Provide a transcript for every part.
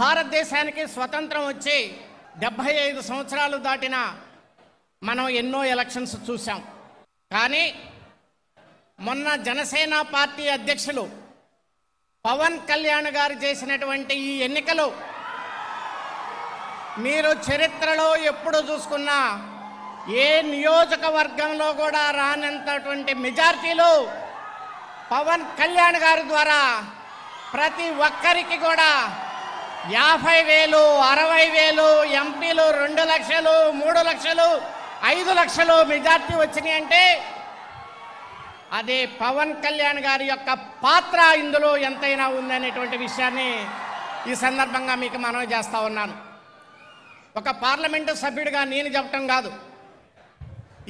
భారతదేశానికి స్వతంత్రం వచ్చి డెబ్భై ఐదు సంవత్సరాలు దాటిన మనం ఎన్నో ఎలక్షన్స్ చూసాం కానీ మొన్న జనసేన పార్టీ అధ్యక్షులు పవన్ కళ్యాణ్ గారు చేసినటువంటి ఈ ఎన్నికలు మీరు చరిత్రలో ఎప్పుడు చూసుకున్నా ఏ నియోజకవర్గంలో కూడా రానంతటువంటి మెజార్టీలు పవన్ కళ్యాణ్ గారి ద్వారా ప్రతి ఒక్కరికి కూడా యాభై వేలు అరవై వేలు ఎంపీలు రెండు లక్షలు మూడు లక్షలు ఐదు లక్షలు మెజార్టీ వచ్చినాయి అంటే అది పవన్ కళ్యాణ్ గారి యొక్క పాత్ర ఇందులో ఎంతైనా ఉందనేటువంటి విషయాన్ని ఈ సందర్భంగా మీకు మనం చేస్తూ ఉన్నాను ఒక పార్లమెంటు సభ్యుడిగా నేను చెప్పటం కాదు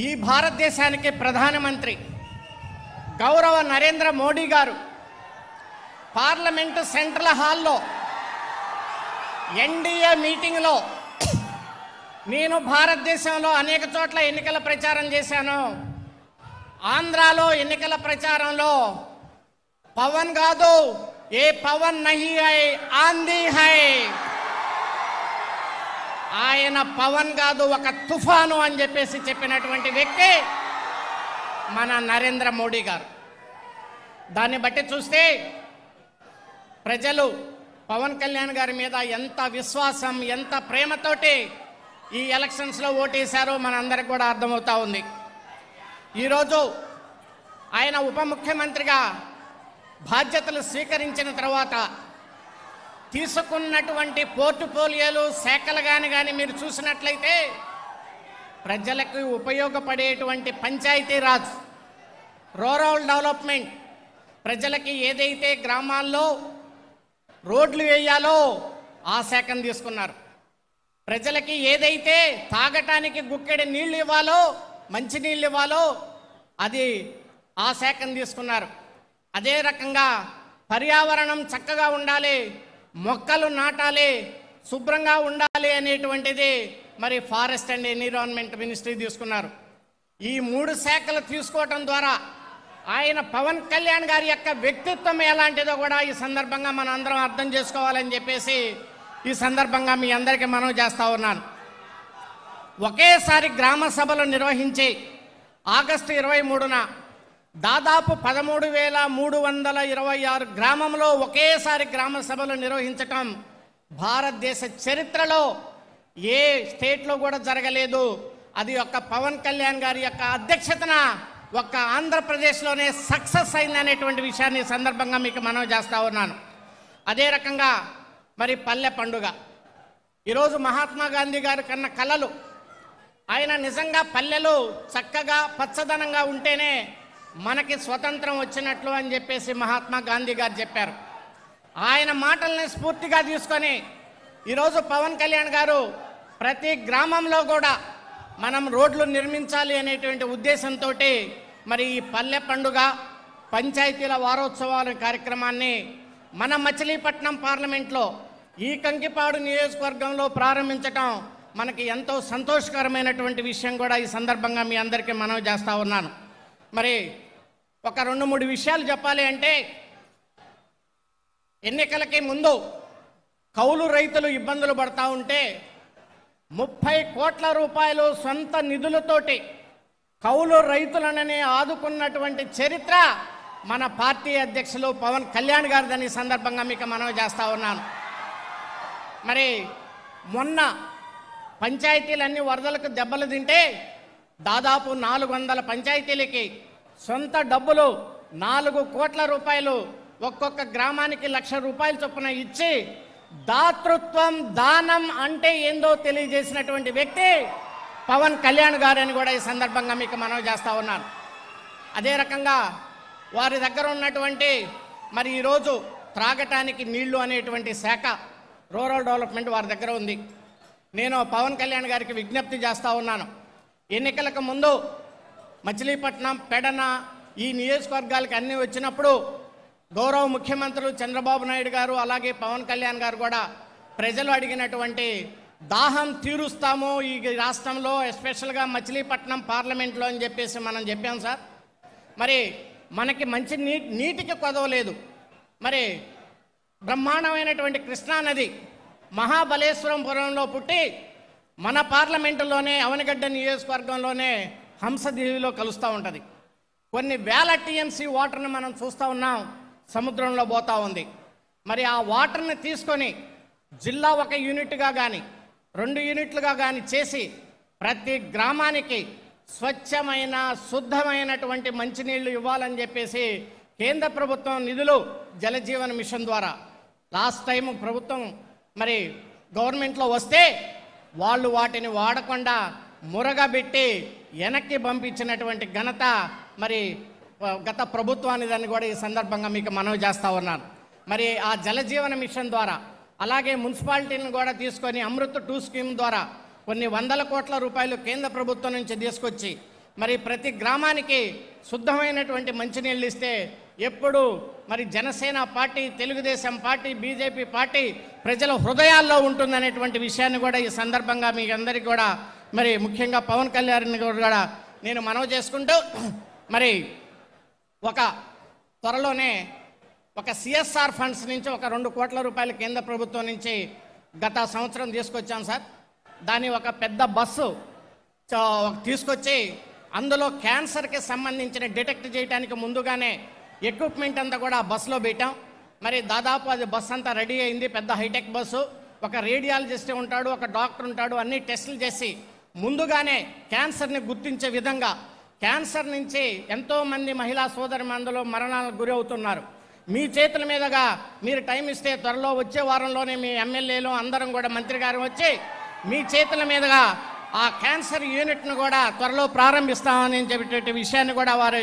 ఈ భారతదేశానికి ప్రధానమంత్రి గౌరవ నరేంద్ర మోడీ గారు పార్లమెంటు సెంట్రల్ హాల్లో ఎన్డీఏ మీటింగ్లో నేను భారతదేశంలో అనేక చోట్ల ఎన్నికల ప్రచారం చేశాను ఆంధ్రాలో ఎన్నికల ప్రచారంలో పవన్ కాదు ఏ పవన్ నహి హై ఆంధీ హై ఆయన పవన్ కాదు ఒక తుఫాను అని చెప్పేసి చెప్పినటువంటి వ్యక్తి మన నరేంద్ర మోడీ గారు దాన్ని బట్టి చూస్తే ప్రజలు పవన్ కళ్యాణ్ గారి మీద ఎంత విశ్వాసం ఎంత ప్రేమతోటి ఈ ఎలక్షన్స్లో ఓటేశారో మనందరికి కూడా అర్థమవుతా ఉంది ఈరోజు ఆయన ఉప ముఖ్యమంత్రిగా బాధ్యతలు స్వీకరించిన తర్వాత తీసుకున్నటువంటి పోర్టుఫోలియోలు శాఖలు కానీ కానీ మీరు చూసినట్లయితే ప్రజలకు ఉపయోగపడేటువంటి రాజ్ రూరల్ డెవలప్మెంట్ ప్రజలకి ఏదైతే గ్రామాల్లో రోడ్లు వేయాలో ఆ శాఖను తీసుకున్నారు ప్రజలకి ఏదైతే తాగటానికి గుక్కెడి నీళ్లు ఇవ్వాలో మంచి నీళ్ళు ఇవ్వాలో అది ఆ శాఖను తీసుకున్నారు అదే రకంగా పర్యావరణం చక్కగా ఉండాలి మొక్కలు నాటాలి శుభ్రంగా ఉండాలి అనేటువంటిది మరి ఫారెస్ట్ అండ్ ఎన్విరాన్మెంట్ మినిస్ట్రీ తీసుకున్నారు ఈ మూడు శాఖలు తీసుకోవటం ద్వారా ఆయన పవన్ కళ్యాణ్ గారి యొక్క వ్యక్తిత్వం ఎలాంటిదో కూడా ఈ సందర్భంగా మనం అందరం అర్థం చేసుకోవాలని చెప్పేసి ఈ సందర్భంగా మీ అందరికీ మనం చేస్తూ ఉన్నాను ఒకేసారి గ్రామ సభలు నిర్వహించి ఆగస్టు ఇరవై మూడున దాదాపు పదమూడు వేల మూడు వందల ఇరవై ఆరు గ్రామంలో ఒకేసారి గ్రామ సభలు నిర్వహించటం భారతదేశ చరిత్రలో ఏ స్టేట్లో కూడా జరగలేదు అది యొక్క పవన్ కళ్యాణ్ గారి యొక్క అధ్యక్షతన ఒక్క ఆంధ్రప్రదేశ్లోనే సక్సెస్ అయిందనేటువంటి విషయాన్ని సందర్భంగా మీకు మనం చేస్తూ ఉన్నాను అదే రకంగా మరి పల్లె పండుగ ఈరోజు మహాత్మా గాంధీ గారు కన్న కళలు ఆయన నిజంగా పల్లెలు చక్కగా పచ్చదనంగా ఉంటేనే మనకి స్వతంత్రం వచ్చినట్లు అని చెప్పేసి మహాత్మా గాంధీ గారు చెప్పారు ఆయన మాటల్ని స్ఫూర్తిగా తీసుకొని ఈరోజు పవన్ కళ్యాణ్ గారు ప్రతి గ్రామంలో కూడా మనం రోడ్లు నిర్మించాలి అనేటువంటి ఉద్దేశంతో మరి ఈ పల్లె పండుగ పంచాయతీల వారోత్సవాల కార్యక్రమాన్ని మన మచిలీపట్నం పార్లమెంట్లో ఈ కంకిపాడు నియోజకవర్గంలో ప్రారంభించటం మనకి ఎంతో సంతోషకరమైనటువంటి విషయం కూడా ఈ సందర్భంగా మీ అందరికీ మనం చేస్తూ ఉన్నాను మరి ఒక రెండు మూడు విషయాలు చెప్పాలి అంటే ఎన్నికలకి ముందు కౌలు రైతులు ఇబ్బందులు పడతా ఉంటే ముప్పై కోట్ల రూపాయలు సొంత నిధులతోటి కౌలు రైతులనని ఆదుకున్నటువంటి చరిత్ర మన పార్టీ అధ్యక్షులు పవన్ కళ్యాణ్ దాని సందర్భంగా మీకు మనవి చేస్తూ ఉన్నాను మరి మొన్న పంచాయతీలన్నీ వరదలకు దెబ్బలు తింటే దాదాపు నాలుగు వందల పంచాయతీలకి సొంత డబ్బులు నాలుగు కోట్ల రూపాయలు ఒక్కొక్క గ్రామానికి లక్ష రూపాయలు చొప్పున ఇచ్చి దాతృత్వం దానం అంటే ఏందో తెలియజేసినటువంటి వ్యక్తి పవన్ కళ్యాణ్ గారని కూడా ఈ సందర్భంగా మీకు మనవి చేస్తూ ఉన్నాను అదే రకంగా వారి దగ్గర ఉన్నటువంటి మరి ఈరోజు త్రాగటానికి నీళ్లు అనేటువంటి శాఖ రూరల్ డెవలప్మెంట్ వారి దగ్గర ఉంది నేను పవన్ కళ్యాణ్ గారికి విజ్ఞప్తి చేస్తూ ఉన్నాను ఎన్నికలకు ముందు మచిలీపట్నం పెడన ఈ నియోజకవర్గాలకి అన్నీ వచ్చినప్పుడు గౌరవ ముఖ్యమంత్రులు చంద్రబాబు నాయుడు గారు అలాగే పవన్ కళ్యాణ్ గారు కూడా ప్రజలు అడిగినటువంటి దాహం తీరుస్తాము ఈ రాష్ట్రంలో ఎస్పెషల్గా మచిలీపట్నం పార్లమెంట్లో అని చెప్పేసి మనం చెప్పాం సార్ మరి మనకి మంచి నీ నీటికి కొదవలేదు మరి బ్రహ్మాండమైనటువంటి కృష్ణానది మహాబలేశ్వరంపురంలో పుట్టి మన పార్లమెంటులోనే అవనగడ్డ నియోజకవర్గంలోనే హంసదేవిలో కలుస్తూ ఉంటుంది కొన్ని వేల టీఎంసీ వాటర్ని మనం చూస్తూ ఉన్నాం సముద్రంలో పోతూ ఉంది మరి ఆ వాటర్ని తీసుకొని జిల్లా ఒక యూనిట్గా కానీ రెండు యూనిట్లుగా కానీ చేసి ప్రతి గ్రామానికి స్వచ్ఛమైన శుద్ధమైనటువంటి మంచినీళ్లు ఇవ్వాలని చెప్పేసి కేంద్ర ప్రభుత్వం నిధులు జలజీవన మిషన్ ద్వారా లాస్ట్ టైం ప్రభుత్వం మరి గవర్నమెంట్లో వస్తే వాళ్ళు వాటిని వాడకుండా మురగబెట్టి వెనక్కి పంపించినటువంటి ఘనత మరి గత ప్రభుత్వానిదని కూడా ఈ సందర్భంగా మీకు మనవి చేస్తూ ఉన్నాను మరి ఆ జలజీవన మిషన్ ద్వారా అలాగే మున్సిపాలిటీలను కూడా తీసుకొని అమృత్ టూ స్కీమ్ ద్వారా కొన్ని వందల కోట్ల రూపాయలు కేంద్ర ప్రభుత్వం నుంచి తీసుకొచ్చి మరి ప్రతి గ్రామానికి శుద్ధమైనటువంటి మంచినీళ్ళు ఇస్తే ఎప్పుడు మరి Janasena party Telugu Desam party BJP party ప్రజల హృదయాల్లో ఉంటుందనేటువంటి విషయాన్ని కూడా ఈ సందర్భంగా మీ అందరికీ కూడా మరి ముఖ్యంగా పవన్ కళ్యాణ్ కూడా నేను మనవి చేసుకుంటూ మరి ఒక త్వరలోనే ఒక సిఎస్ఆర్ ఫండ్స్ నుంచి ఒక రెండు కోట్ల రూపాయలు కేంద్ర ప్రభుత్వం నుంచి గత సంవత్సరం తీసుకొచ్చాం సార్ దాని ఒక పెద్ద బస్సు తీసుకొచ్చి అందులో క్యాన్సర్కి సంబంధించిన డిటెక్ట్ చేయడానికి ముందుగానే ఎక్విప్మెంట్ అంతా కూడా బస్సులో పెట్టాం మరి దాదాపు అది బస్సు అంతా రెడీ అయింది పెద్ద హైటెక్ బస్సు ఒక రేడియాలజిస్ట్ ఉంటాడు ఒక డాక్టర్ ఉంటాడు అన్ని టెస్టులు చేసి ముందుగానే క్యాన్సర్ని గుర్తించే విధంగా క్యాన్సర్ నుంచి ఎంతోమంది మహిళా సోదరి మందులు మరణాలకు గురి అవుతున్నారు మీ చేతుల మీదుగా మీరు టైం ఇస్తే త్వరలో వచ్చే వారంలోనే మీ ఎమ్మెల్యేలు అందరం కూడా మంత్రి గారు వచ్చి మీ చేతుల మీదుగా ఆ క్యాన్సర్ యూనిట్ను కూడా త్వరలో ప్రారంభిస్తామని చెప్పేటువంటి విషయాన్ని కూడా వారు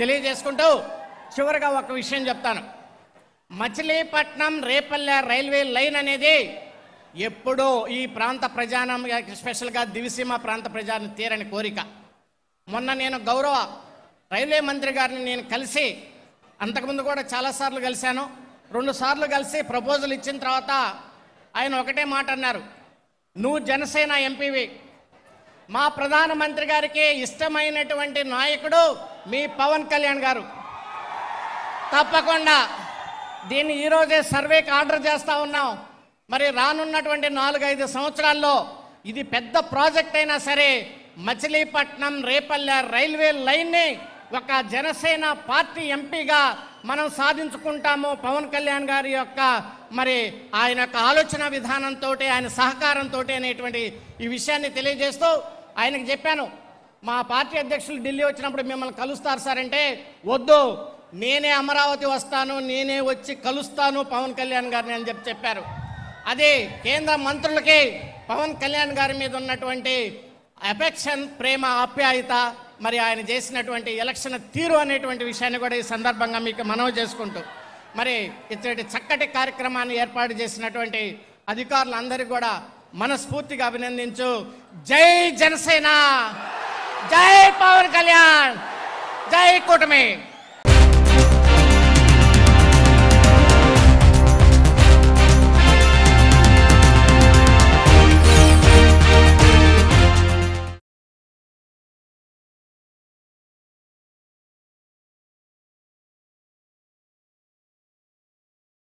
తెలియజేసుకుంటూ చివరిగా ఒక విషయం చెప్తాను మచిలీపట్నం రేపల్లె రైల్వే లైన్ అనేది ఎప్పుడో ఈ ప్రాంత ప్రజానం స్పెషల్గా దివిసీమ ప్రాంత ప్రజాని తీరని కోరిక మొన్న నేను గౌరవ రైల్వే మంత్రి గారిని నేను కలిసి అంతకుముందు కూడా చాలాసార్లు కలిశాను రెండు సార్లు కలిసి ప్రపోజల్ ఇచ్చిన తర్వాత ఆయన ఒకటే మాట అన్నారు నువ్వు జనసేన ఎంపీవి మా ప్రధానమంత్రి గారికి ఇష్టమైనటువంటి నాయకుడు మీ పవన్ కళ్యాణ్ గారు తప్పకుండా దీన్ని ఈరోజే సర్వేకి ఆర్డర్ చేస్తూ ఉన్నాం మరి రానున్నటువంటి నాలుగైదు సంవత్సరాల్లో ఇది పెద్ద ప్రాజెక్ట్ అయినా సరే మచిలీపట్నం రేపల్లె రైల్వే లైన్ని ఒక జనసేన పార్టీ ఎంపీగా మనం సాధించుకుంటాము పవన్ కళ్యాణ్ గారి యొక్క మరి ఆయన యొక్క ఆలోచన విధానంతో ఆయన సహకారంతో అనేటువంటి ఈ విషయాన్ని తెలియజేస్తూ ఆయనకు చెప్పాను మా పార్టీ అధ్యక్షులు ఢిల్లీ వచ్చినప్పుడు మిమ్మల్ని కలుస్తారు సార్ అంటే వద్దు నేనే అమరావతి వస్తాను నేనే వచ్చి కలుస్తాను పవన్ కళ్యాణ్ గారిని అని చెప్పి చెప్పారు అదే కేంద్ర మంత్రులకి పవన్ కళ్యాణ్ గారి మీద ఉన్నటువంటి అఫెక్షన్ ప్రేమ ఆప్యాయత మరి ఆయన చేసినటువంటి ఎలక్షన్ తీరు అనేటువంటి విషయాన్ని కూడా ఈ సందర్భంగా మీకు మనవి చేసుకుంటూ మరి ఇతడి చక్కటి కార్యక్రమాన్ని ఏర్పాటు చేసినటువంటి అధికారులందరికీ కూడా మనస్ఫూర్తిగా అభినందించు జై జనసేన జై పవన్ కళ్యాణ్ జై కూటమి